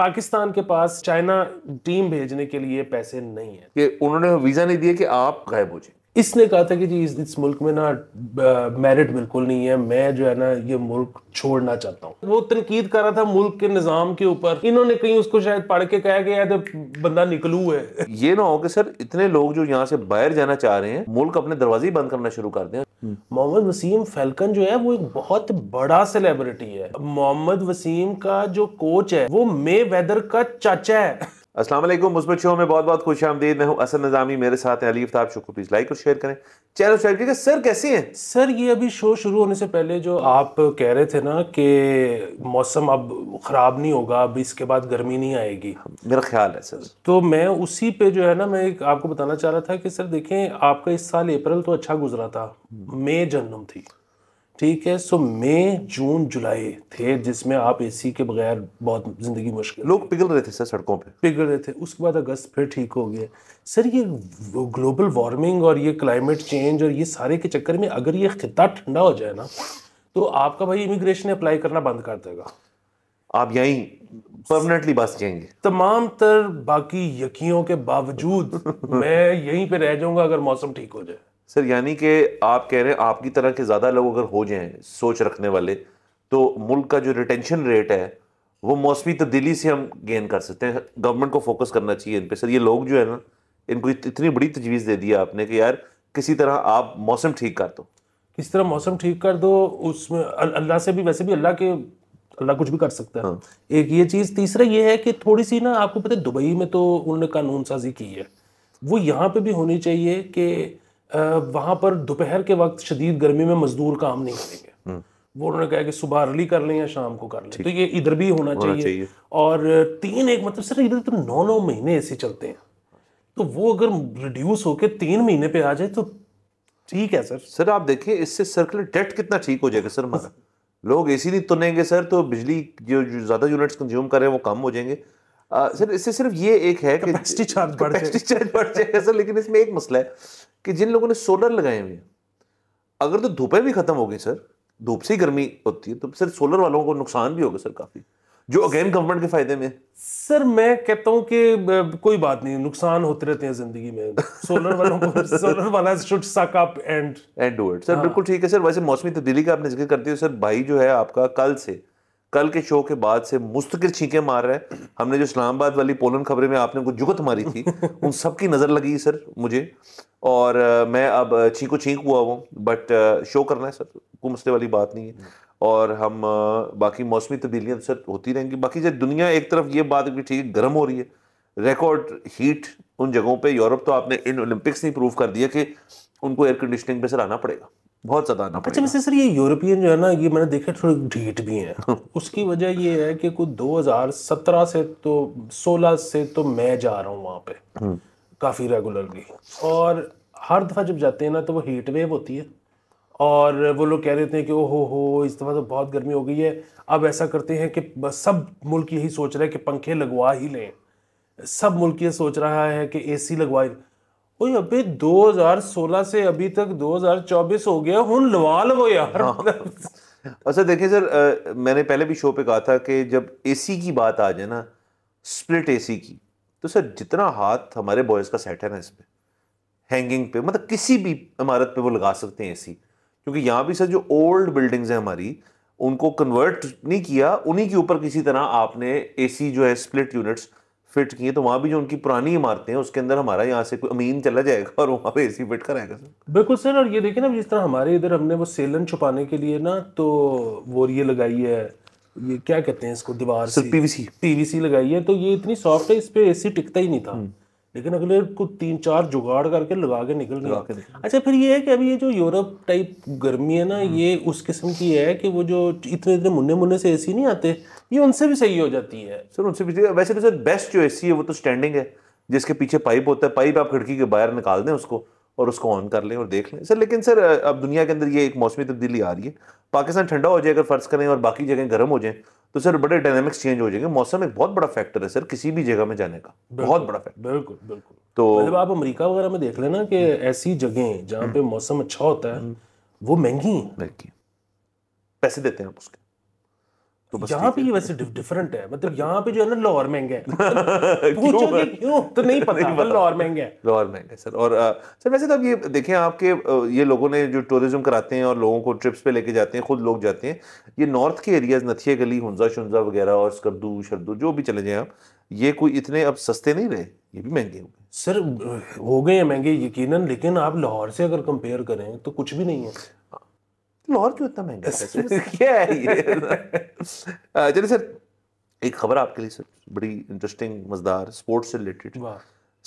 पाकिस्तान के पास China team भेजने के लिए पैसे नहीं है कि उन्होंने वीजा नहीं दिया कि आप गायब हो जाए इसने कहा था कि जी इस, इस मुल्क में ना मेरिट बिल्कुल नहीं है मैं जो है ना ये मुल्क छोड़ना चाहता हूँ वो तनकीद कर रहा था मुल्क के निज़ाम के ऊपर इन्होंने कहीं उसको शायद पढ़ के कहा गया तो बंदा निकलू है ये ना हो कि सर इतने लोग जो यहाँ से बाहर जाना चाह रहे हैं मुल्क अपने दरवाजे ही बंद करना शुरू कर दें मोहम्मद वसीम फैलकन जो है वो एक बहुत बड़ा सेलिब्रिटी है मोहम्मद वसीम का जो कोच है वो मे वेदर का चाचा है असलम मुस्बत शो में बहुत बहुत खुश आमदीद मैं हूँ असद नजामी मेरे साथ अली अफ्ताब शुक्र को प्लीज़ लाइक और शेयर करें चैनल ठीक का सर कैसे हैं सर ये अभी शो शुरू होने से पहले जो आप कह रहे थे ना कि मौसम अब ख़राब नहीं होगा अब इसके बाद गर्मी नहीं आएगी हाँ, मेरा ख्याल है सर तो मैं उसी पे जो है ना मैं आपको बताना चाह रहा था कि सर देखें आपका इस साल अप्रैल तो अच्छा गुजरा था हम्म। मई जन्म थी ठीक है सो मई जून जुलाई थे जिसमें आप एसी के बगैर बहुत ज़िंदगी मुश्किल लोग पिघल रहे थे सर सड़कों पे पिघल रहे थे उसके बाद अगस्त फिर ठीक हो गया सर ये ग्लोबल वार्मिंग और ये क्लाइमेट चेंज और ये सारे के चक्कर में अगर ये खिता ठंडा हो जाए ना तो आपका भाई इमिग्रेशन अप्लाई करना बंद कर देगा आप यहीं परमानेंटली बस जाएंगे तमाम तर बाकी यकीनों के बावजूद मैं यहीं पे रह जाऊंगा अगर मौसम ठीक हो जाए सर यानी कि आप कह रहे हैं आपकी तरह के ज़्यादा लोग अगर हो जाएं सोच रखने वाले तो मुल्क का जो रिटेंशन रेट है वो मौसमी तब्दीली से हम गेन कर सकते हैं गवर्नमेंट को फोकस करना चाहिए इन पर सर ये लोग जो है ना इनको इतनी बड़ी तजवीज़ दे दी आपने कि यार किसी तरह आप मौसम ठीक कर दो किस तरह मौसम ठीक कर दो उसमें अल्लाह से भी वैसे भी अल्लाह के अल्लाह कुछ भी कर सकता है हाँ। एक ये चीज़ तीसरा ये है कि थोड़ी सी ना आपको पता है दुबई में तो उन्होंने कानून साजी की है वो यहाँ पे भी होनी चाहिए कि वहां पर दोपहर के वक्त शदीद गर्मी में मजदूर काम नहीं करेंगे हम्म। वो उन्होंने कहा कि सुबह अर्ली कर लें या शाम को कर लें तो ये इधर भी होना, होना चाहिए।, चाहिए और तीन एक मतलब सर इधर तो नौ नौ महीने ऐसे चलते हैं तो वो अगर रिड्यूस होकर तीन महीने पे आ जाए तो ठीक है सर सर आप देखिए इससे सर्कुलर डेट कितना ठीक हो जाएगा सर मतलब लोग नहीं तुनेंगे सर तो बिजली जो ज़्यादा यूनिट्स कंज्यूम कर रहे हैं वो कम हो जाएंगे सर इससे सिर्फ ये एक है कि चार्ज बढ़ चार्ज बढ़ जाएगा सर लेकिन इसमें एक मसला है कि जिन लोगों ने सोलर लगाए हुए हैं अगर तो धूपें भी खत्म हो गई सर धूप से गर्मी होती है तो सर सोलर वालों को नुकसान भी होगा सर काफ़ी जो अगेन गवर्नमेंट के फायदे में सर मैं कहता हूँ कि कोई बात नहीं नुकसान होते रहते हैं जिंदगी में सोलर वालों को सोलर वाला should suck up and and do it sir हाँ। बिल्कुल ठीक है सर वैसे मौसमी तब्दीली का आपने जिक्र करते हो सर भाई जो है आपका कल से कल के शो के बाद से मुस्तकिल छींके मार रहे हैं हमने जो इस्लामाबाद वाली पोलन खबरें में आपने कुछ जुगत मारी थी उन सब की नज़र लगी सर मुझे और मैं अब छींको छींक हुआ हूँ बट शो करना है सर कोई मसले वाली बात नहीं है और हम बाकी मौसमी तब्दीलियाँ तो सर होती रहेंगी बाकी जब दुनिया एक तरफ ये बात भी ठीक है गर्म हो रही है रिकॉर्ड हीट उन जगहों पर यूरोप तो आपने इन ओलंपिक्स ने प्रूव कर दिया कि उनको एयर कंडीशनिंग पर सर आना पड़ेगा बहुत ज़्यादा आना अच्छा वैसे सर ये यूरोपियन जो है ना ये मैंने देखा थोड़ी ढीठ भी है हाँ। उसकी वजह ये है कि कुछ 2017 से तो 16 से तो मैं जा रहा हूँ वहाँ पे हम्म। काफ़ी रेगुलरली और हर दफ़ा जब जाते हैं ना तो वो हीट वेव होती है और वो लोग कह रहे थे कि ओहो हो इस दफ़ा तो बहुत गर्मी हो गई है अब ऐसा करते हैं कि सब मुल्क यही सोच रहे हैं कि पंखे लगवा ही लें सब मुल्क ये सोच रहा है कि एसी लगवा ही ओए अबे 2016 से अभी तक 2024 हो गया हुन लवा लो यार हाँ। अच्छा देखिए सर मैंने पहले भी शो पे कहा था कि जब एसी की बात आ जाए ना स्प्लिट एसी की तो सर जितना हाथ हमारे बॉयज का सेट है ना इस पर हैंगिंग पे मतलब किसी भी इमारत पे वो लगा सकते हैं एसी क्योंकि यहाँ भी सर जो ओल्ड बिल्डिंग्स हैं हमारी उनको कन्वर्ट नहीं किया उन्हीं के ऊपर किसी तरह आपने एसी जो है स्प्लिट यूनिट्स फिट किए तो वहाँ भी जो उनकी पुरानी इमारतें हैं उसके अंदर हमारा यहाँ से कोई अमीन चला जाएगा और वहाँ पे एसी फिट कराएगा सर बिल्कुल सर और ये देखिए ना जिस तरह हमारे इधर हमने वो सेलन छुपाने के लिए ना तो वो ये लगाई है ये क्या कहते हैं इसको दीवार सर पीवीसी पीवीसी लगाई है तो ये इतनी सॉफ्ट है इस पर ए टिकता ही नहीं था हम्म। लेकिन अगले कुछ तीन चार जुगाड़ करके लगा के निकल के अच्छा फिर ये है कि अभी ये जो यूरोप टाइप गर्मी है ना हम्म। ये उस किस्म की है कि वो जो इतने इतने मुन्ने मुन्ने से एसी नहीं आते ये उनसे भी सही हो जाती है सर उनसे भी वैसे तो सर बेस्ट जो एसी है वो तो स्टैंडिंग है जिसके पीछे पाइप होता है पाइप आप खिड़की के बाहर निकाल दें उसको और उसको ऑन कर लें और देख लें सर लेकिन सर अब दुनिया के अंदर ये एक मौसमी तब्दीली आ रही है पाकिस्तान ठंडा हो जाए अगर फर्ज करें और बाकी जगह गर्म हो जाए तो सर बड़े डायनेमिक्स चेंज हो जाएंगे मौसम एक बहुत बड़ा फैक्टर है सर किसी भी जगह में जाने का बहुत बड़ा फैक्टर बिल्कुल बिल्कुल तो जब आप अमेरिका वगैरह में देख लेना कि हम्म। ऐसी जगह जहाँ हम्म। पे मौसम अच्छा होता है हम्म। वो महंगी है पैसे देते हैं आप उसके तो यहाँ पे वैसे डिफरेंट है मतलब यहाँ पे जो है ना लाहौर महंगा है तो पूछो क्यों तो नहीं पता नहीं लाहौर महंगा है लाहौर महंगा है सर और आ, सर वैसे तो ये देखें आपके ये लोगों ने जो टूरिज्म कराते हैं और लोगों को ट्रिप्स पे लेके जाते हैं खुद लोग जाते हैं ये नॉर्थ के एरियाज नथिया गली हंजा शुंजा वगैरह और स्कर्दू शर्दू जो भी चले जाए आप ये कोई इतने अब सस्ते नहीं रहे ये भी महंगे हो गए सर हो गए हैं महंगे यकीनन लेकिन आप लाहौर से अगर कंपेयर करें तो कुछ भी नहीं है लाहौर क्यों इतना महंगा क्या है ये चलिए सर एक खबर आपके लिए सर बड़ी इंटरेस्टिंग मजदार स्पोर्ट्स से रिलेटेड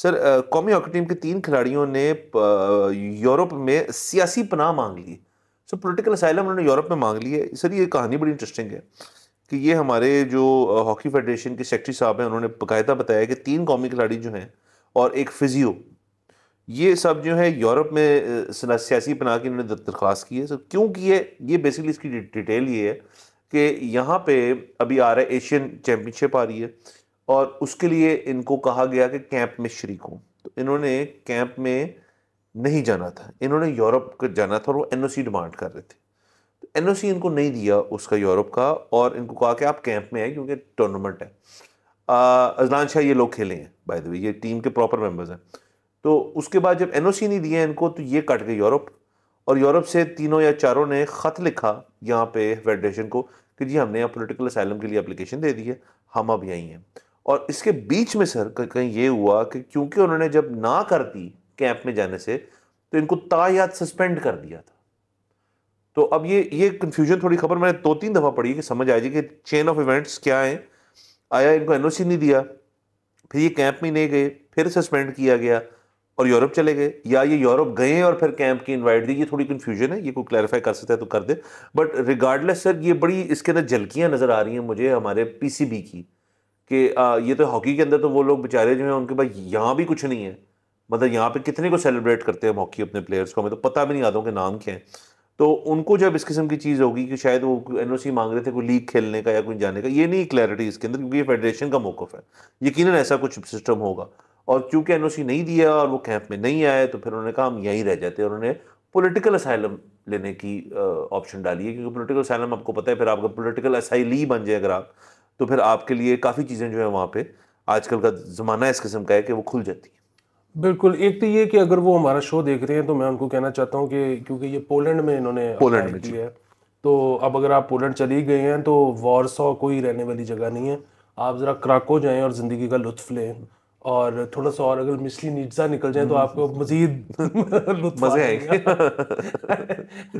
सर कौमी हॉकी टीम के तीन खिलाड़ियों ने यूरोप में सियासी पनाह मांग ली सर पोलिटिकल असाइलम उन्होंने यूरोप में मांग ली है सर ये कहानी बड़ी इंटरेस्टिंग है कि ये हमारे जो हॉकी फेडरेशन के सेक्रेटरी साहब हैं उन्होंने बाकायदा बताया कि तीन कौमी खिलाड़ी जो हैं और एक फिजियो ये सब जो है यूरोप में सियासी बना के इन्होंने दरख्वास्त की है सर क्यों की है ये बेसिकली इसकी डिटेल ये है कि यहाँ पे अभी आ रहा है एशियन चैम्पियनशिप आ रही है और उसके लिए इनको कहा गया कि कैंप में शरीक हूँ तो इन्होंने कैंप में नहीं जाना था इन्होंने यूरोप का जाना था और वो एन डिमांड कर रहे थे तो एन इनको नहीं दिया उसका यूरोप का और इनको कहा कि आप कैंप में आए क्योंकि टूर्नामेंट है अजलान शाह ये लोग खेले हैं बाय द वे ये टीम के प्रॉपर मेम्बर्स हैं तो उसके बाद जब एनओसी नहीं दिए इनको तो ये कट गए यूरोप और यूरोप से तीनों या चारों ने ख़त लिखा यहाँ पे फेडरेशन को कि जी हमने यहाँ पोलिटिकल असाइलम के लिए अप्लीकेशन दे दी है हम अब यहीं हैं और इसके बीच में सर कहीं ये हुआ कि क्योंकि उन्होंने जब ना कर दी कैंप में जाने से तो इनको तायात सस्पेंड कर दिया था तो अब ये ये कन्फ्यूजन थोड़ी खबर मैंने दो तीन दफ़ा पढ़ी कि समझ आ जाए कि चेन ऑफ इवेंट्स क्या है आया इनको एनओसी नहीं दिया फिर ये कैंप में नहीं गए फिर सस्पेंड किया गया और यूरोप चले गए या ये यूरोप गए और फिर कैंप की इनवाइट दी ये थोड़ी कन्फ्यूजन है ये कोई क्लैरिफाई कर सकता है तो कर दे बट रिगार्डलेस सर ये बड़ी इसके अंदर झलकियाँ नज़र आ रही हैं मुझे हमारे पीसीबी की कि ये तो हॉकी के अंदर तो वो लोग बेचारे जो हैं उनके पास यहाँ भी कुछ नहीं है मतलब यहाँ पे कितने को सेलिब्रेट करते हैं हॉकी अपने प्लेयर्स को हमें तो पता भी नहीं आता कि नाम क्या है तो उनको जब इस किस्म की चीज़ होगी कि शायद वो एन मांग रहे थे कोई लीग खेलने का या कोई जाने का ये नहीं क्लैरिटी इसके अंदर क्योंकि ये फेडरेशन का मौकफ है यकीन ऐसा कुछ सिस्टम होगा और चूंकि एन नहीं दिया और वो कैंप में नहीं आए तो फिर उन्होंने कहा हम यहीं रह जाते और उन्होंने पोलिटिकल असाइलम लेने की ऑप्शन डाली है क्योंकि पोलिटिकल असाइलम आपको पता है फिर आपका पोलिटिकल असाइली बन जाए अगर आप तो फिर आपके लिए काफ़ी चीज़ें जो है वहाँ पर आजकल का ज़माना इस किस्म का है कि वो खुल जाती है बिल्कुल एक तो ये कि अगर वो हमारा शो देख रहे हैं तो मैं उनको कहना चाहता हूँ कि क्योंकि ये पोलैंड में इन्होंने पोलैंड में किया है तो अब अगर आप पोलैंड चले गए हैं तो वॉरसॉ कोई रहने वाली जगह नहीं है आप ज़रा क्राको जाएं और ज़िंदगी का लुत्फ लें और थोड़ा सा और अगर मिसली नीचा निकल जाए तो हम्म। आपको मजीद मजे आएंगे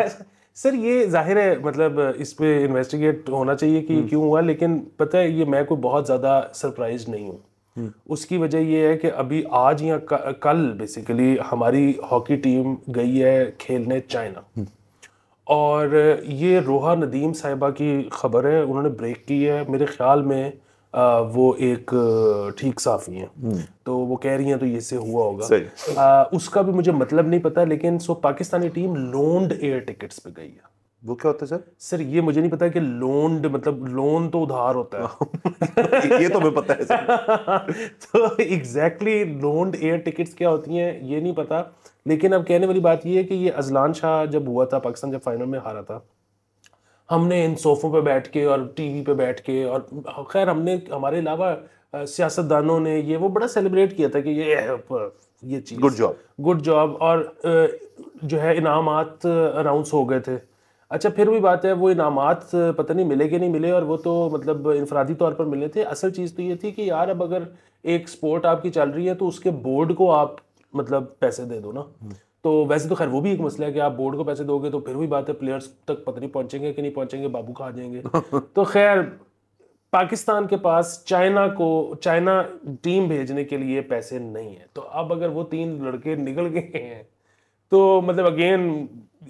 सर ये जाहिर है मतलब इस पर इन्वेस्टिगेट होना चाहिए कि हम्म। क्यों हुआ लेकिन पता है ये मैं कोई बहुत ज़्यादा सरप्राइज नहीं हूँ हम्म। उसकी वजह ये है कि अभी आज या कल बेसिकली हमारी हॉकी टीम गई है खेलने चाइना और ये रोहा नदीम साहिबा की खबर है उन्होंने ब्रेक की है मेरे ख्याल में वो एक ठीक साफी हैं हम्म। तो वो कह रही हैं तो से हुआ होगा आ, उसका भी मुझे मतलब नहीं पता लेकिन so Pakistani team loaned air tickets पे गई है वो क्या होता है सर सर ये मुझे नहीं पता कि लोन्ड मतलब लोन तो उधार होता है ये तो मैं पता है सर तो एग्जैक्टली लोन्ड एयर टिकट्स क्या होती हैं ये नहीं पता लेकिन अब कहने वाली बात ये है कि ये अजलान शाह जब हुआ था पाकिस्तान जब फाइनल में हारा था हमने इन सोफ़ों पे बैठ के और टीवी पे बैठ के और खैर हमने हमारे अलावा सियासतदानों ने ये वो बड़ा सेलिब्रेट किया था कि ये ये चीज़ गुड जॉब गुड जॉब और जो है इनाम अनाउंस हो गए थे अच्छा फिर भी बात है वो इनाम पता नहीं मिले कि नहीं मिले और वो तो मतलब इनफरादी तौर पर मिले थे असल चीज़ तो ये थी कि यार अब अगर एक स्पोर्ट आपकी चल रही है तो उसके बोर्ड को आप मतलब पैसे दे दो ना हम्म। तो वैसे तो खैर वो भी एक मसला है कि आप बोर्ड को पैसे दोगे तो फिर भी बात है प्लेयर्स तक पता नहीं पहुंचेंगे कि नहीं पहुंचेंगे बाबू खा जाएंगे तो खैर पाकिस्तान के पास चाइना को चाइना टीम भेजने के लिए पैसे नहीं है तो अब अगर वो तीन लड़के निकल गए हैं तो मतलब अगेन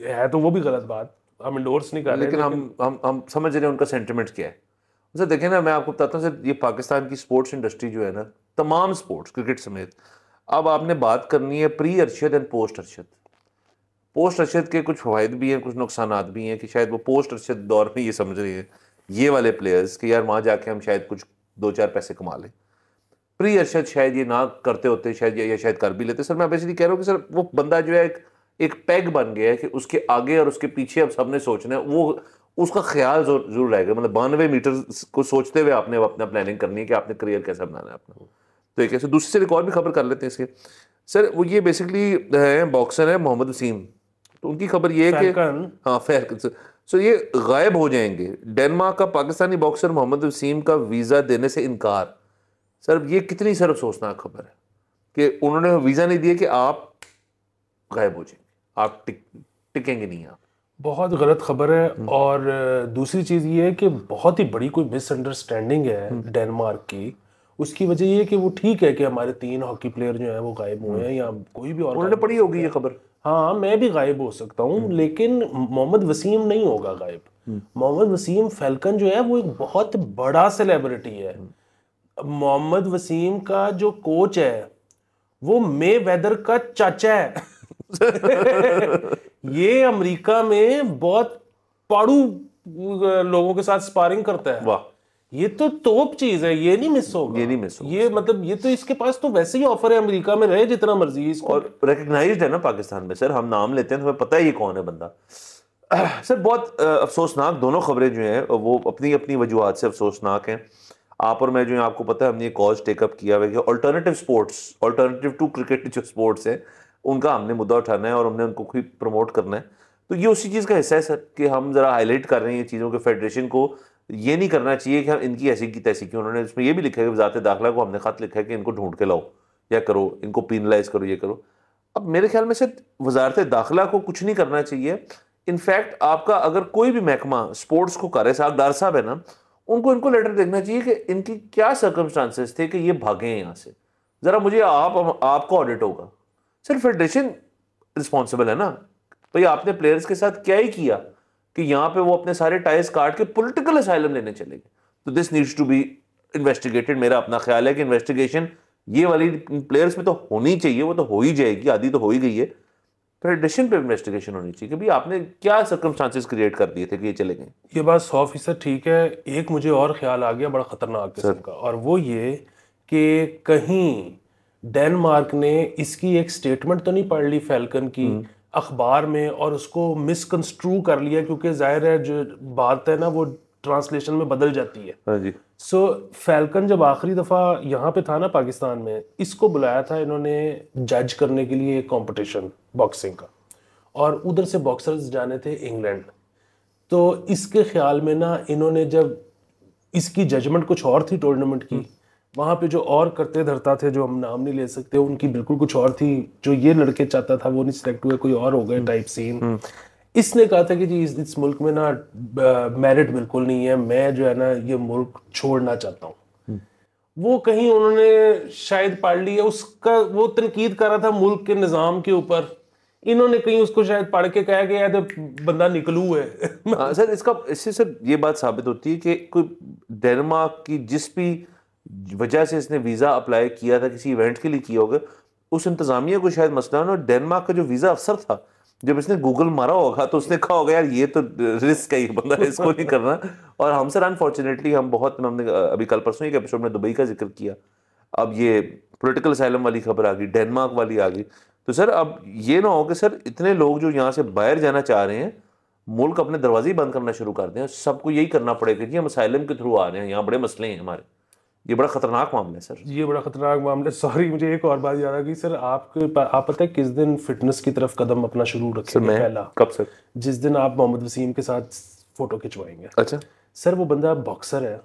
है तो वो भी गलत बात हम इंडोर्स नहीं कर लेकिन, लेकिन हम हम हम समझ रहे हैं उनका सेंटिमेंट क्या है सर अच्छा, देखें ना मैं आपको बताता हूँ सर ये पाकिस्तान की स्पोर्ट्स इंडस्ट्री जो है ना तमाम स्पोर्ट्स क्रिकेट समेत अब आपने बात करनी है pre Arshad and post Arshad post Arshad के कुछ फ़ायदे भी हैं कुछ नुकसान भी हैं कि शायद वो पोस्ट अरशद दौर में ये समझ रहे हैं ये वाले प्लेयर्स कि यार वहाँ जाके हम शायद कुछ दो चार पैसे कमा लें प्री अरशद शायद ये ना करते होते शायद या शायद कर भी लेते सर मैं बेसिकली कह रहा हूँ कि सर वो बंदा जो है एक एक पैग बन गया है कि उसके आगे और उसके पीछे अब सबने सोचना है वो उसका ख्याल जरूर रहेगा मतलब बानवे मीटर को सोचते हुए आपने अपना प्लानिंग करनी है कि आपने करियर कैसा बनाना है अपना तरीके से दूसरी सर एक और भी खबर कर लेते हैं इसके सर वो ये बेसिकली है बॉक्सर है मोहम्मद वसीम तो उनकी खबर ये है कि हाँ फैर सर ये गायब हो जाएंगे डेनमार्क का पाकिस्तानी बॉक्सर मोहम्मद वसीम का वीज़ा देने से इनकार सर ये कितनी सर अफसोसनाक खबर है कि उन्होंने वीज़ा नहीं दिया कि आप गायब हो जाएंगे आप टिक टिकेंगे नहीं आप बहुत गलत खबर है हम्म। और दूसरी चीज़ ये है कि बहुत ही बड़ी कोई मिसअंडरस्टैंडिंग है हम्म। डेनमार्क की उसकी वजह ये कि वो ठीक है कि हमारे तीन हॉकी प्लेयर जो है वो गायब हुए हम्म। हैं या कोई भी और उन्होंने पड़ी होगी ये खबर हाँ मैं भी गायब हो सकता हूँ हम्म। लेकिन मोहम्मद वसीम नहीं होगा गायब हम्म। मोहम्मद वसीम फैलकन जो है वो एक बहुत बड़ा सेलिब्रिटी है मोहम्मद वसीम का जो कोच है वो मे वेदर का चाचा है ये अमेरिका में बहुत पाड़ू लोगों के साथ स्पारिंग करता है वाह ये तो टॉप चीज है ये नहीं मिस होगा ये नहीं मिस होगा ये मतलब ये तो इसके पास तो वैसे ही ऑफर है अमेरिका में रहे जितना मर्जी इसको और रिकग्नाइज है ना पाकिस्तान में सर हम नाम लेते हैं तो हमें पता है ये कौन है बंदा सर बहुत अफसोसनाक दोनों खबरें जो हैं वो अपनी अपनी वजूहत से अफसोसनाक हैं आप और मैं जो है आपको पता है हमने कॉज टेकअप किया हुआ कि alternative sports alternative to cricket जो स्पोर्ट्स हैं उनका हमने मुद्दा उठाना है और हमने उनको खुद प्रमोट करना है तो ये उसी चीज़ का हिस्सा है सर कि हम ज़रा हाईलाइट कर रहे हैं ये चीज़ों के फेडरेशन को ये नहीं करना चाहिए कि हम इनकी ऐसी की तैसी की उन्होंने इसमें ये भी लिखा है कि ज़ात दाखिला को हमने ख़त लिखा है कि इनको ढूंढ के लाओ या करो इनको पीनलाइज करो ये करो अब मेरे ख्याल में से वजारत दाखिला को कुछ नहीं करना चाहिए इनफैक्ट आपका अगर कोई भी महकमा स्पोर्ट्स को कर साहब डार साहब है ना उनको इनको लेटर देखना चाहिए कि इनकी क्या सर्कमस्टांसेस थे कि ये भागे हैं यहाँ से ज़रा मुझे आप आपका ऑडिट होगा सिर्फ फेडरेशन रिस्पॉन्सिबल है ना भाई आपने प्लेयर्स के साथ क्या ही किया कि यहां पे वो अपने सारे टाइज काट के पॉलिटिकल असाइलम लेने चले गए तो this needs to be investigated मेरा अपना ख्याल है कि इन्वेस्टिगेशन ये वाली प्लेयर्स में तो होनी चाहिए वो तो हो ही जाएगी आधी तो हो ही गई है फेडरेशन पे इन्वेस्टिगेशन होनी चाहिए कि भाई आपने क्या सर्कमस्टांसिस क्रिएट कर दिए थे कि ये चले गए ये बात सौ फीसद ठीक है एक मुझे और ख्याल आ गया बड़ा खतरनाक किस्म का और वो ये कि कहीं डेनमार्क ने इसकी एक स्टेटमेंट तो नहीं पढ़ ली फैल्कन की हम्म। अखबार में और उसको मिसकंस्ट्रू कर लिया क्योंकि जाहिर है जो बात है ना वो ट्रांसलेशन में बदल जाती है हाँ जी सो so, फैल्कन जब आखिरी दफ़ा यहाँ पे था ना पाकिस्तान में इसको बुलाया था इन्होंने जज करने के लिए कंपटीशन बॉक्सिंग का और उधर से बॉक्सर्स जाने थे इंग्लैंड तो इसके ख्याल में ना इन्होंने जब इसकी जजमेंट कुछ और थी टूर्नामेंट की वहाँ पे जो और करते धरता थे जो हम नाम नहीं ले सकते उनकी बिल्कुल कुछ और थी जो ये लड़के चाहता था वो नहीं सिलेक्ट हुए कोई और हो गए टाइप हम्म। सीन हम्म। इसने कहा था कि जी इस, इस मुल्क में ना मेरिट बिल्कुल नहीं है मैं जो है ना ये मुल्क छोड़ना चाहता हूँ हम्म। वो कहीं उन्होंने शायद पढ़ लिया उसका वो तनकीद कर रहा था मुल्क के निज़ाम के ऊपर इन्होंने कहीं उसको शायद पढ़ के कहा गया तो बंदा निकलू है हाँ, सर इसका इससे सर ये बात साबित होती है कि कोई डेनमार्क की जिस भी वजह से इसने वीज़ा अप्लाई किया था किसी इवेंट के लिए किया होगा उस इंतज़ामिया को शायद मसला और डेनमार्क का जो वीज़ा अफसर था जब इसने गूगल मारा होगा तो उसने कहा होगा यार ये तो रिस्क है ये बंदा इसको तो नहीं करना और हम सर अनफॉर्चुनेटली हम बहुत हमने अभी कल परसों एक एपिसोड में दुबई का जिक्र किया अब ये पोलिटिकल असैलम वाली खबर आ गई डेनमार्क वाली आ गई तो सर अब ये ना हो कि सर इतने लोग जो यहाँ से बाहर जाना चाह रहे हैं मुल्क अपने दरवाजे ही बंद करना शुरू कर दें सबको यही करना पड़ेगा कि हम असाइलम के थ्रू आ रहे हैं यहाँ बड़े मसले हैं हमारे ये बड़ा खतरनाक मामला है सर ये बड़ा खतरनाक मामला है सॉरी मुझे एक और बात याद आ गई सर आपके आप पता है किस दिन फिटनेस की तरफ कदम अपना शुरू रखे पहला कब सर जिस दिन आप मोहम्मद वसीम के साथ फोटो खिंचवाएंगे अच्छा सर वो बंदा बॉक्सर है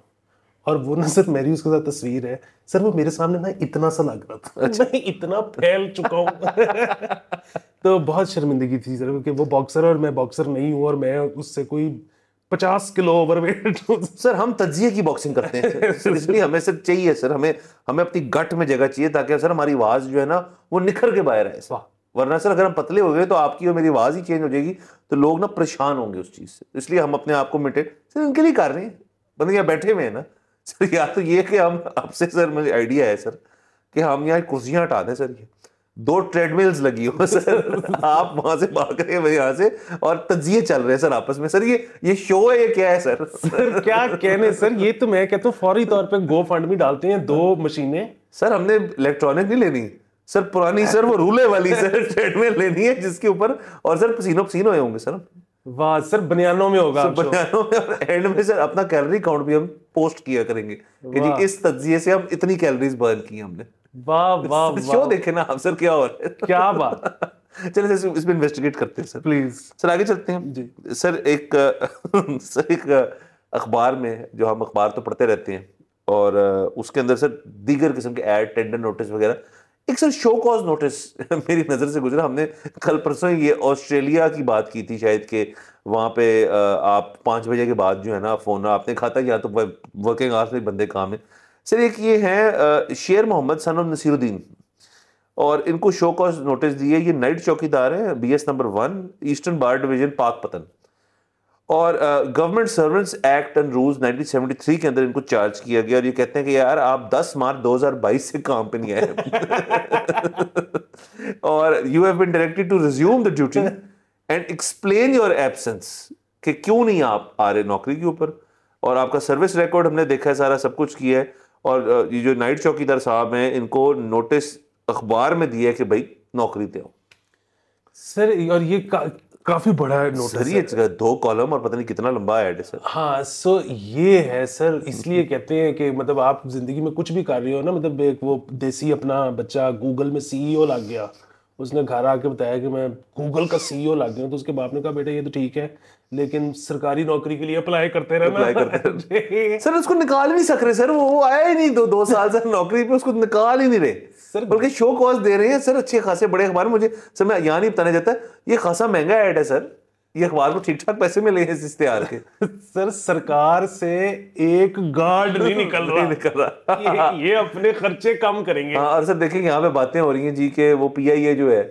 और वो ना सर मेरी उसके साथ तस्वीर है सर वो मेरे सामने ना इतना सा लग रहा था अच्छा। इतना फैल चुका हूँ तो बहुत शर्मिंदगी थी सर क्योंकि वो बॉक्सर है और मैं बॉक्सर नहीं हूँ और मैं उससे कोई पचास किलो ओवरवेट सर हम तजिए की बॉक्सिंग करते हैं सर इसलिए हमें सर चाहिए सर हमें हमें अपनी गट में जगह चाहिए ताकि सर हमारी आवाज जो है ना वो निखर के बाहर आए वरना सर अगर हम पतले हो गए तो आपकी और मेरी आवाज ही चेंज हो जाएगी तो लोग ना परेशान होंगे उस चीज़ से इसलिए हम अपने आप को मिटे सर इनके लिए कर रहे हैं बंदे यहाँ बैठे हुए हैं ना सर या तो ये कि हम आपसे सर मुझे आइडिया है सर कि हम यहाँ कुर्सियाँ हटा दें सर ये दो ट्रेडमिल्स लगी हो सर आप वहां से भाग रहे हैं यहाँ से और तजिए चल रहे हैं सर आपस में सर ये ये शो है ये क्या है सर सर क्या कहने सर ये तो मैं कहता हूँ फौरी तौर पे गो फंड में डालते हैं दो मशीनें सर हमने इलेक्ट्रॉनिक नहीं लेनी सर पुरानी सर वो रूले वाली सर ट्रेडमिल लेनी है जिसके ऊपर और सर पसीनो पसीनो हुए होंगे सर वाह सर बनियानों में होगा बनियानों में एंड में सर अपना कैलोरी काउंट भी हम पोस्ट किया करेंगे कि जी इस तजिए से हम इतनी कैलोरीज बर्न की हमने वाह वाह देखे ना आप सर क्या क्या बात सर इसमें इन्वेस्टिगेट करते हैं सर प्लीज सर आगे चलते हैं जी सर एक सर एक अखबार में जो हम अखबार तो पढ़ते रहते हैं और उसके अंदर सर दीगर किस्म के एड टेंडर नोटिस वगैरह एक सर शो कॉज नोटिस मेरी नज़र से गुजरा हमने कल परसों ये ऑस्ट्रेलिया की बात की थी शायद के वहाँ पे आप पाँच बजे के बाद जो है ना फ़ोन आपने खाता या हाँ, तो वर्किंग आवर्स में बंदे काम है सर एक ये हैं शेर मोहम्मद सन ऑफ नसीरुद्दीन और इनको शो कॉज नोटिस दिए ये नाइट चौकीदार है B S number one eastern bar division Pakpattan और government servants act and rules 1973 के अंदर इनको चार्ज किया गया और ये कहते हैं कि यार आप 10 मार्च 2022 से काम पे नहीं आए और you have been directed to resume the duty and explain your absence कि क्यों नहीं आप आ रहे नौकरी के ऊपर और आपका सर्विस रिकॉर्ड हमने देखा है सारा सब कुछ किया है और ये जो नाइट चौकीदार साहब हैं इनको नोटिस अखबार में दिया है कि भाई नौकरी दे सर और ये का, काफी बड़ा है नोटिस सर दो कॉलम और पता नहीं कितना लंबा है सर हाँ सो ये है सर इसलिए कहते हैं कि मतलब आप जिंदगी में कुछ भी कर रहे हो ना मतलब एक वो देसी अपना बच्चा गूगल में सीईओ e लग गया उसने घर आके बताया कि मैं गूगल का सीईओ e लग गया तो उसके बाप ने कहा बेटा ये तो ठीक है लेकिन सरकारी नौकरी के लिए अप्लाई करते रहना करते सर उसको निकाल नहीं सक रहे सर वो आया ही नहीं दो दो साल सर नौकरी पे उसको निकाल ही नहीं रहे सर बल्कि शो कॉज दे रहे हैं सर अच्छे खासे बड़े अखबार मुझे सर मैं यहाँ नहीं बताना चाहता ये खासा महंगा ऐड है सर ये अखबार को ठीक ठाक पैसे मिले हैं इस इश्तेहार के सर सरकार से एक गार्ड नहीं निकल रहा नहीं निकल रहा ये, ये अपने खर्चे कम करेंगे हाँ और सर देखिए यहाँ पे बातें हो रही हैं जी के वो पीआईए जो है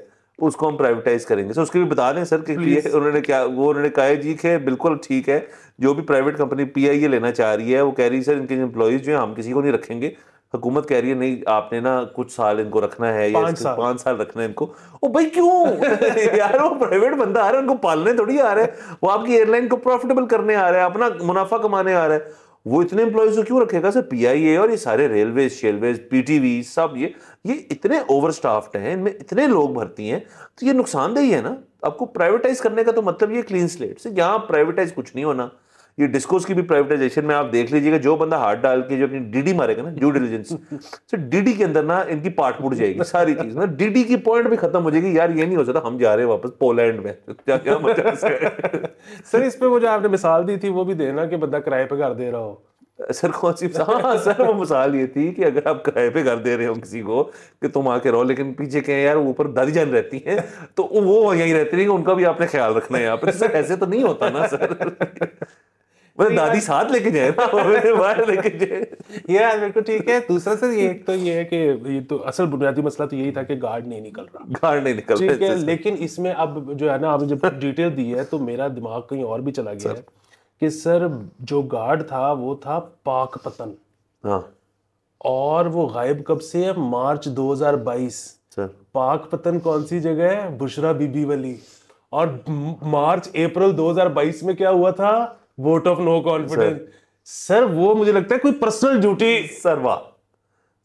उसको हम प्राइवेटाइज करेंगे सर उसके भी बता दें सर कि उन्होंने क्या वो उन्होंने कहा जी के बिल्कुल ठीक है जो भी प्राइवेट कंपनी पी लेना चाह रही है वो कह रही है सर इनके एम्प्लॉयज़ जो है हम किसी को नहीं रखेंगे हुकूमत कह रही है नहीं आपने ना कुछ साल इनको रखना है या साल। पांच साल रखना है इनको ओ भाई क्यों यार वो प्राइवेट बंदा आ रहा है उनको पालने थोड़ी आ रहा है वो आपकी एयरलाइन को प्रॉफिटेबल करने आ रहा है अपना मुनाफा कमाने आ रहा है वो इतने एम्प्लॉयज को क्यों रखेगा सर ए और ये सारे रेलवे शेलवेज वी सब ये ये इतने ओवर स्टाफ्ड हैं इनमें इतने लोग भरती हैं तो ये नुकसानदेही है ना आपको प्राइवेटाइज करने का तो मतलब ये क्लीन स्लेट से यहाँ प्राइवेटाइज कुछ नहीं होना ये डिस्कोर्स की भी प्राइवेटाइजेशन में आप देख लीजिएगा जो बंदा हाथ डाल के जो अपनी डीडी मारेगा ना ड्यू डिलीजेंस तो डीडी के अंदर ना इनकी पार्ट मुड़ जाएगी सारी चीज ना मतलब डीडी की पॉइंट भी खत्म हो जाएगी यार ये नहीं हो सकता हम जा रहे हैं वापस पोलैंड में तो सर इस पे वो जो आपने मिसाल दी थी वो भी देना कि बंदा किराए पे घर दे रहा हो सर कौन सी हाँ सर वो मिसाल ये थी कि अगर आप किराए पे घर दे रहे हो किसी को कि तुम आके रहो लेकिन पीछे के यार ऊपर दादी जान रहती हैं तो वो यहीं रहती रहेंगे उनका भी आपने ख्याल रखना है यहाँ पर सर ऐसे तो नहीं होता ना सर मतलब तो दादी साथ लेके जाए बाहर लेके जाए ये बिल्कुल ठीक है दूसरा सर ये एक तो ये है कि ये तो असल बुनियादी मसला तो यही था कि गार्ड नहीं निकल रहा गार्ड नहीं निकल ठीक है लेकिन इसमें अब जो है ना आपने जब डिटेल दी है तो मेरा दिमाग कहीं और भी चला गया है कि सर जो गार्ड था वो था पाक पतन हाँ। और वो गायब कब से है मार्च 2022 पाक पतन कौन सी जगह है बुशरा बीबी वाली और मार्च अप्रैल 2022 में क्या हुआ था vote of no confidence sir वो मुझे लगता है कोई पर्सनल ड्यूटी सर वाह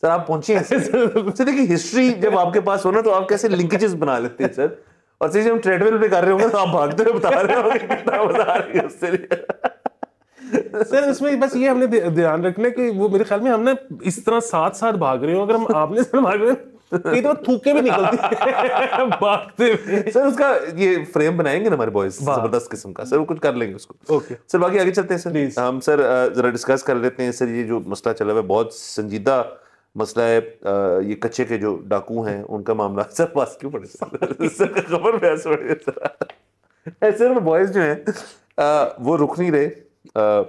सर आप पहुंचे सर देखिए हिस्ट्री जब आपके पास हो ना तो आप कैसे लिंकेजेस बना लेते हैं सर और सर हम ट्रेडमिल पे कर रहे होंगे तो आप भागते हुए बता रहे होंगे कितना बता रहे उससे सर उसमें बस ये हमने ध्यान रखना है कि वो मेरे ख्याल में हमने इस तरह साथ साथ भाग रहे हो अगर हम आपने सर भाग रहे हैं कई तो, तो थूके भी निकलती है भागते सर उसका ये फ्रेम बनाएंगे ना हमारे बॉयज जबरदस्त किस्म का सर वो कुछ कर लेंगे उसको ओके सर बाकी आगे चलते हैं सर हम सर जरा डिस्कस कर लेते हैं सर ये जो मसला चला हुआ है बहुत संजीदा मसला है ये कच्चे के जो डाकू हैं उनका मामला सर पास क्यों पड़े सर खबर में ऐसे पड़े सर ऐसे में बॉयज जो हैं वो रुक नहीं रहे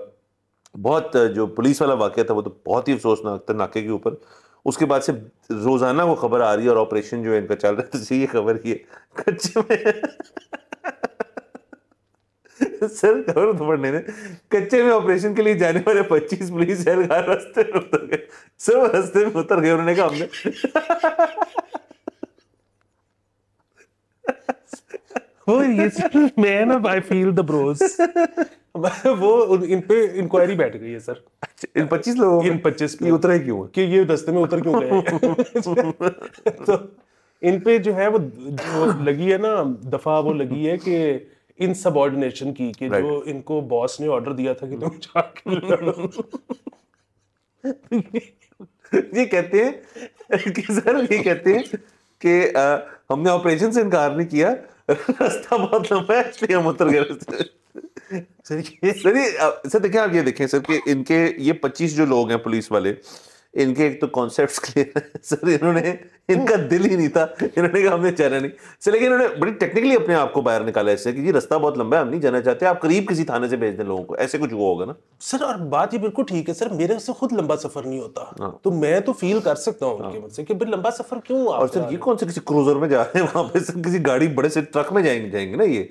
बहुत जो पुलिस वाला वाक्य था वो तो बहुत ही अफसोसनाक था नाके के ऊपर उसके बाद से रोज़ाना वो खबर आ रही है और ऑपरेशन जो है इनका चल रहा है तो ये खबर ये कच्चे में सर खबर तो पढ़ने ने कच्चे में ऑपरेशन के लिए जाने वाले पच्चीस पुलिस एहलकार रास्ते में उतर गए सर रास्ते में उतर गए उन्होंने कहा हमने वो ये sir man I feel the bros वो इन पे इंक्वायरी बैठ गई है सर इन पच्चीस लोगों इन पच्चीस ये उतरे क्यों कि ये दस्ते में उतर क्यों गए तो इन पे जो है वो जो लगी है ना दफा वो लगी है कि इन सबऑर्डिनेशन की कि right. जो इनको बॉस ने ऑर्डर दिया था कि तुम जाके ये कहते हैं कि सर ये कहते हैं कि हमने ऑपरेशन से इनकार नहीं किया रास्ता बहुत लंबा है इसलिए हम उतर गए सर सर देखिए आप ये देखें सर कि इनके ये पच्चीस जो लोग हैं पुलिस वाले इनके एक तो कॉन्सेप्ट क्लियर है सर इन्होंने इनका हम्म। दिल ही नहीं था इन्होंने कहा हमने जाना नहीं सर लेकिन इन्होंने बड़ी टेक्निकली अपने आप को बाहर निकाला इससे कि जी रास्ता बहुत लंबा है हम नहीं जाना चाहते आप करीब किसी थाने से भेज दें लोगों को ऐसे कुछ हुआ होगा ना सर और बात ये बिल्कुल ठीक है सर मेरे से खुद लंबा सफर नहीं होता हाँ। तो मैं तो फील कर सकता हूँ हाँ। उनके मन से लंबा सफर क्यों और सर ये कौन से किसी क्रूजर में जा रहे हैं वहाँ पे सर किसी गाड़ी बड़े से ट्रक में जाएंगे जाएंगे ना ये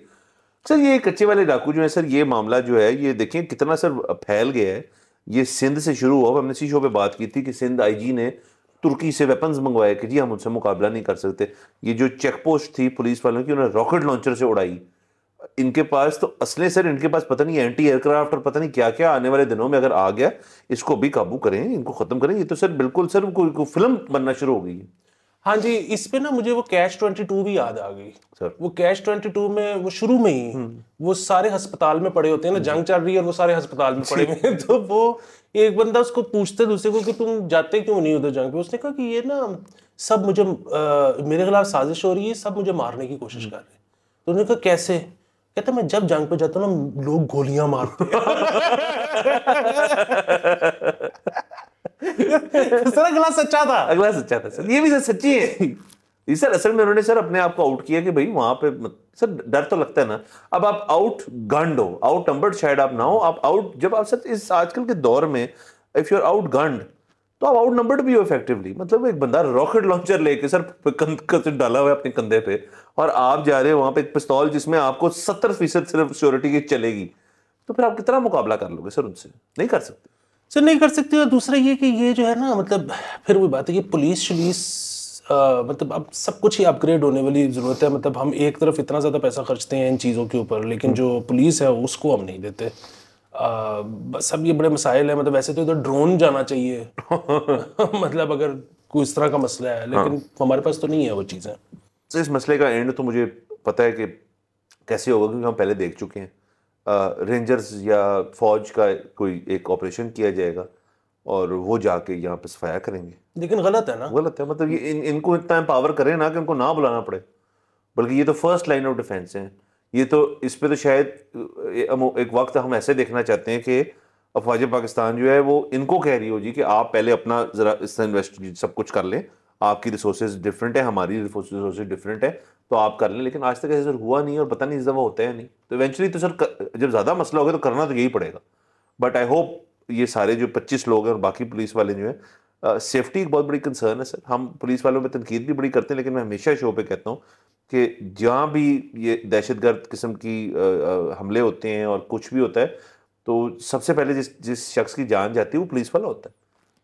सर ये कच्चे वाले डाकू जो है सर ये मामला जो है ये देखिए कितना सर फैल गया है ये सिंध से शुरू हुआ हमने इसी शो पे बात की थी कि सिंध आईजी ने तुर्की से वेपन्स मंगवाए कि जी हम उनसे मुकाबला नहीं कर सकते ये जो चेक पोस्ट थी पुलिस वालों की उन्होंने रॉकेट लॉन्चर से उड़ाई इनके पास तो असले सर इनके पास पता नहीं एंटी एयरक्राफ्ट और पता नहीं क्या क्या आने वाले दिनों में अगर आ गया इसको भी काबू करें इनको ख़त्म करें ये तो सर बिल्कुल सर कोई को फिल्म बनना शुरू हो गई है हाँ जी इस पे ना मुझे वो कैश ट्वेंटी टू भी याद आ गई सर वो कैश ट्वेंटी टू में वो शुरू में ही हम्म। वो सारे अस्पताल में पड़े होते हैं ना जंग चल रही है और वो सारे अस्पताल में पड़े हुए हैं तो वो एक बंदा उसको पूछते दूसरे को कि तुम जाते क्यों नहीं उधर जंग पे उसने कहा कि ये ना सब मुझे आ, मेरे खिलाफ साजिश हो रही है सब मुझे मारने की कोशिश हम्म। कर रहे हैं तो उन्होंने कहा कैसे कहते मैं जब जंग पे जाता हूँ ना लोग गोलियां मारते तो सर अगला सच्चा था अगला सच्चा था सर ये भी सर सच्ची है ये सर असल में उन्होंने सर अपने आप को आउट किया कि भाई वहां पे सर डर तो लगता है ना अब आप आउट गंड हो आउट नंबर शायद आप ना हो आप आउट जब आप सर इस आजकल के दौर में if you are outgunned तो आप आउट नंबर भी हो इफेक्टिवली मतलब एक बंदा रॉकेट लॉन्चर लेके सर कंध डाला हुआ है अपने कंधे पे और आप जा रहे हो वहां पे एक पिस्तौल जिसमें आपको सत्तर फीसद सिर्फ श्योरिटी की चलेगी तो फिर आप कितना मुकाबला कर लोगे सर उनसे नहीं कर सकते सर नहीं कर सकते और दूसरा ये कि ये जो है ना मतलब फिर वही बात है कि पुलिस शुलिस मतलब अब सब कुछ ही अपग्रेड होने वाली ज़रूरत है मतलब हम एक तरफ इतना ज़्यादा पैसा खर्चते हैं इन चीज़ों के ऊपर लेकिन जो पुलिस है उसको हम नहीं देते आ, सब ये बड़े मसाइल हैं मतलब वैसे तो इधर ड्रोन जाना चाहिए मतलब अगर कोई इस तरह का मसला है हाँ। लेकिन हाँ। हमारे पास तो नहीं है वो चीज़ें तो इस मसले का एंड तो मुझे पता है कि कैसे होगा क्योंकि हम पहले देख चुके हैं रेंजर्स या फौज का कोई एक ऑपरेशन किया जाएगा और वो जाके यहाँ पे सफाया करेंगे लेकिन गलत है ना गलत है मतलब ये इन इनको इतना एम्पावर करें ना कि इनको ना बुलाना पड़े बल्कि ये तो फर्स्ट लाइन ऑफ डिफेंस है ये तो इस पर तो शायद एक वक्त हम ऐसे देखना चाहते हैं कि अफवाज पाकिस्तान जो है वो इनको कह रही हो जी कि आप पहले अपना ज़रा इससे इन्वेस्ट सब कुछ कर लें आपकी रिसोर्स डिफरेंट है हमारी रिसोर्सेज डिफरेंट है तो आप कर लें लेकिन आज तक ऐसे सर हुआ नहीं और पता नहीं इस दफ़ा होता है नहीं तो इवेंचुअली तो सर जब ज़्यादा मसला होगा तो करना तो यही पड़ेगा बट आई होप ये सारे जो पच्चीस लोग हैं और बाकी पुलिस वाले जो हैं सेफ्टी एक बहुत बड़ी कंसर्न है सर हम पुलिस वालों में तनकीद भी बड़ी करते हैं लेकिन मैं हमेशा शो पर कहता हूँ कि जहाँ भी ये दहशत गर्द किस्म की हमले होते हैं और कुछ भी होता है तो सबसे पहले जिस जिस शख्स की जान जाती है वो पुलिस वाला होता है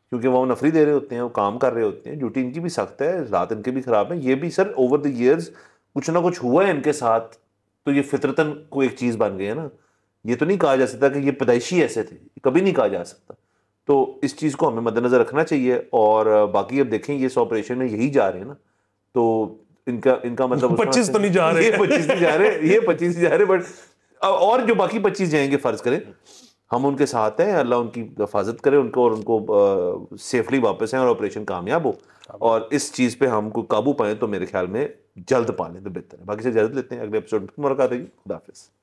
क्योंकि वो नफरी दे रहे होते हैं वो काम कर रहे होते हैं ड्यूटी इनकी भी सख्त है रात इनके भी ख़राब है ये भी सर ओवर द ईयर्स कुछ ना कुछ हुआ है इनके साथ तो ये फितरतन को एक चीज़ बन गई है ना ये तो नहीं कहा जा सकता कि ये पैदाइशी ऐसे थे कभी नहीं कहा जा सकता तो इस चीज़ को हमें मद्देनज़र रखना चाहिए और बाकी अब देखें ये इस ऑपरेशन में यही जा रहे हैं ना तो इनका इनका मतलब पच्चीस तो नहीं जा रहे ये पच्चीस नहीं जा रहे ये पच्चीस नहीं जा रहे बट और जो बाकी पच्चीस जाएंगे फर्ज करें हम उनके साथ हैं अल्लाह उनकी हिफाजत करे उनको और उनको सेफली वापस आए और ऑपरेशन कामयाब हो और इस चीज़ पे हमको काबू पाएँ तो मेरे ख्याल में जल्द पा लें तो बेहतर है बाकी से इजाजत लेते हैं अगले एपिसोड में मुलाकात होगी खुदाफिज़